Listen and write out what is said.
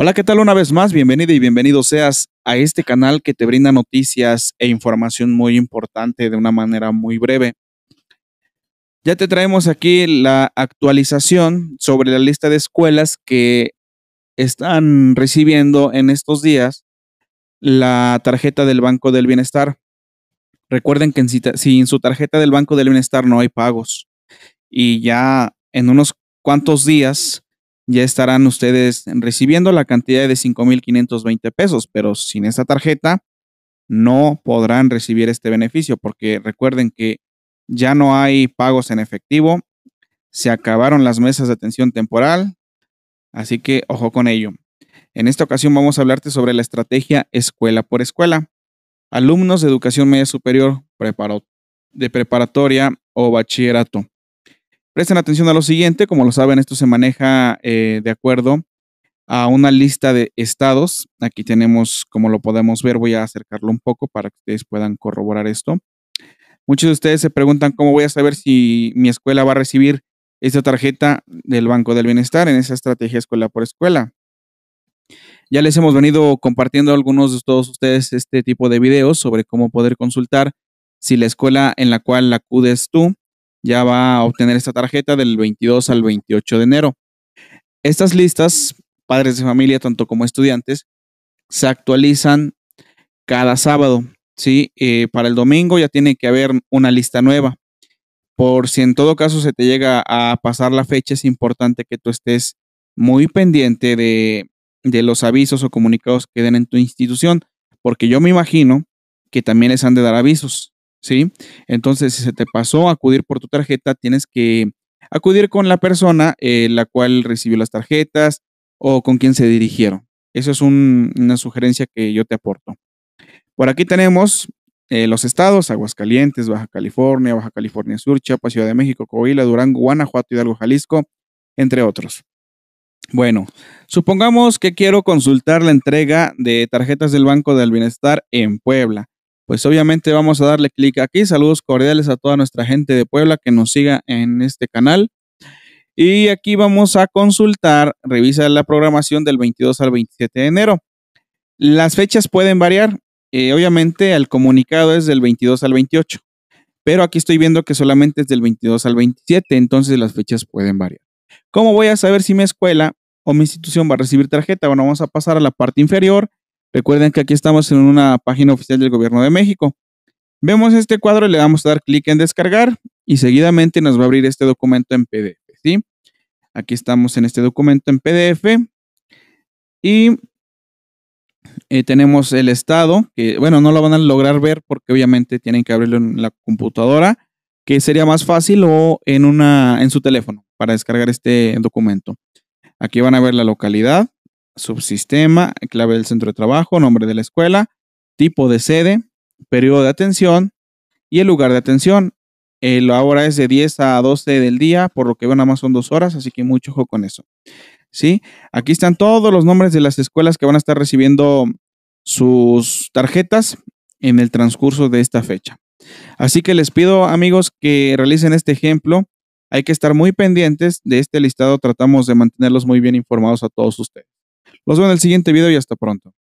Hola, ¿qué tal una vez más? bienvenido y bienvenido seas a este canal que te brinda noticias e información muy importante de una manera muy breve. Ya te traemos aquí la actualización sobre la lista de escuelas que están recibiendo en estos días la tarjeta del Banco del Bienestar. Recuerden que sin su tarjeta del Banco del Bienestar no hay pagos. Y ya en unos cuantos días ya estarán ustedes recibiendo la cantidad de 5.520 pesos, pero sin esta tarjeta no podrán recibir este beneficio porque recuerden que ya no hay pagos en efectivo, se acabaron las mesas de atención temporal, así que ojo con ello. En esta ocasión vamos a hablarte sobre la estrategia escuela por escuela. Alumnos de educación media superior de preparatoria o bachillerato Presten atención a lo siguiente, como lo saben, esto se maneja eh, de acuerdo a una lista de estados. Aquí tenemos, como lo podemos ver, voy a acercarlo un poco para que ustedes puedan corroborar esto. Muchos de ustedes se preguntan cómo voy a saber si mi escuela va a recibir esta tarjeta del Banco del Bienestar en esa estrategia escuela por escuela. Ya les hemos venido compartiendo algunos de todos ustedes este tipo de videos sobre cómo poder consultar si la escuela en la cual acudes tú ya va a obtener esta tarjeta del 22 al 28 de enero. Estas listas, padres de familia, tanto como estudiantes, se actualizan cada sábado. ¿sí? Eh, para el domingo ya tiene que haber una lista nueva. Por si en todo caso se te llega a pasar la fecha, es importante que tú estés muy pendiente de, de los avisos o comunicados que den en tu institución, porque yo me imagino que también les han de dar avisos. ¿sí? Entonces, si se te pasó acudir por tu tarjeta, tienes que acudir con la persona eh, la cual recibió las tarjetas o con quien se dirigieron. Esa es una sugerencia que yo te aporto. Por aquí tenemos eh, los estados, Aguascalientes, Baja California, Baja California Sur, Chiapas, Ciudad de México, Coahuila, Durango, Guanajuato, Hidalgo, Jalisco, entre otros. Bueno, supongamos que quiero consultar la entrega de tarjetas del Banco del Bienestar en Puebla pues obviamente vamos a darle clic aquí. Saludos cordiales a toda nuestra gente de Puebla que nos siga en este canal. Y aquí vamos a consultar, revisar la programación del 22 al 27 de enero. Las fechas pueden variar. Eh, obviamente el comunicado es del 22 al 28, pero aquí estoy viendo que solamente es del 22 al 27, entonces las fechas pueden variar. ¿Cómo voy a saber si mi escuela o mi institución va a recibir tarjeta? Bueno, vamos a pasar a la parte inferior Recuerden que aquí estamos en una página oficial del Gobierno de México. Vemos este cuadro y le vamos a dar clic en descargar y seguidamente nos va a abrir este documento en PDF. Aquí estamos en este documento en PDF y eh, tenemos el estado, que bueno, no lo van a lograr ver porque obviamente tienen que abrirlo en la computadora, que sería más fácil o en, una, en su teléfono para descargar este documento. Aquí van a ver la localidad, subsistema, clave del centro de trabajo, nombre de la escuela, tipo de sede, periodo de atención y el lugar de atención. Eh, la es de 10 a 12 del día, por lo que nada más son dos horas, así que mucho ojo con eso. ¿Sí? Aquí están todos los nombres de las escuelas que van a estar recibiendo sus tarjetas en el transcurso de esta fecha. Así que les pido amigos que realicen este ejemplo. Hay que estar muy pendientes de este listado. Tratamos de mantenerlos muy bien informados a todos ustedes. Los veo en el siguiente video y hasta pronto.